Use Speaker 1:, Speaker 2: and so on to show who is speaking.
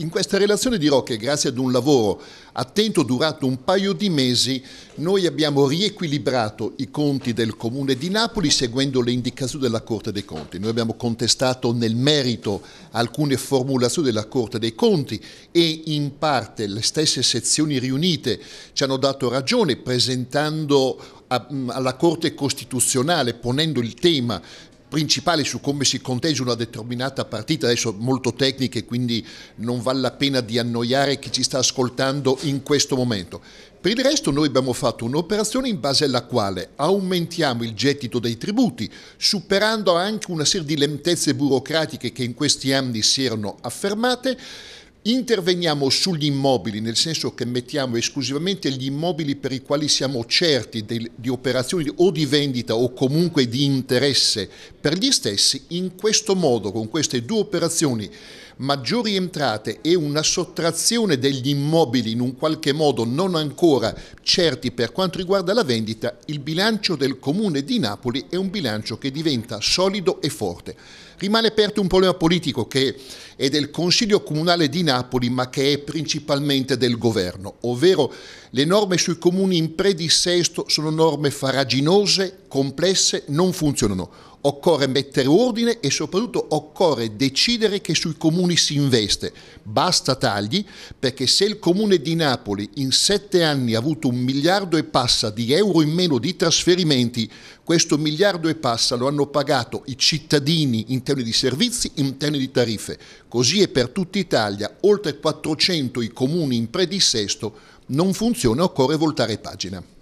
Speaker 1: In questa relazione dirò che grazie ad un lavoro attento durato un paio di mesi noi abbiamo riequilibrato i conti del Comune di Napoli seguendo le indicazioni della Corte dei Conti. Noi abbiamo contestato nel merito alcune formulazioni della Corte dei Conti e in parte le stesse sezioni riunite ci hanno dato ragione presentando alla Corte Costituzionale ponendo il tema principali su come si conteggia una determinata partita, adesso molto tecniche, quindi non vale la pena di annoiare chi ci sta ascoltando in questo momento. Per il resto noi abbiamo fatto un'operazione in base alla quale aumentiamo il gettito dei tributi, superando anche una serie di lentezze burocratiche che in questi anni si erano affermate, Interveniamo sugli immobili, nel senso che mettiamo esclusivamente gli immobili per i quali siamo certi di, di operazioni o di vendita o comunque di interesse per gli stessi, in questo modo, con queste due operazioni, maggiori entrate e una sottrazione degli immobili in un qualche modo non ancora certi per quanto riguarda la vendita, il bilancio del Comune di Napoli è un bilancio che diventa solido e forte. Rimane aperto un problema politico che è del Consiglio Comunale di Napoli Napoli, ma che è principalmente del governo, ovvero le norme sui comuni in predissesto sono norme faraginose, complesse, non funzionano. Occorre mettere ordine e soprattutto occorre decidere che sui comuni si investe. Basta tagli perché se il comune di Napoli in sette anni ha avuto un miliardo e passa di euro in meno di trasferimenti, questo miliardo e passa lo hanno pagato i cittadini in termini di servizi, in termini di tariffe. Così è per tutta Italia, oltre 400 i comuni in predissesto, non funziona, occorre voltare pagina.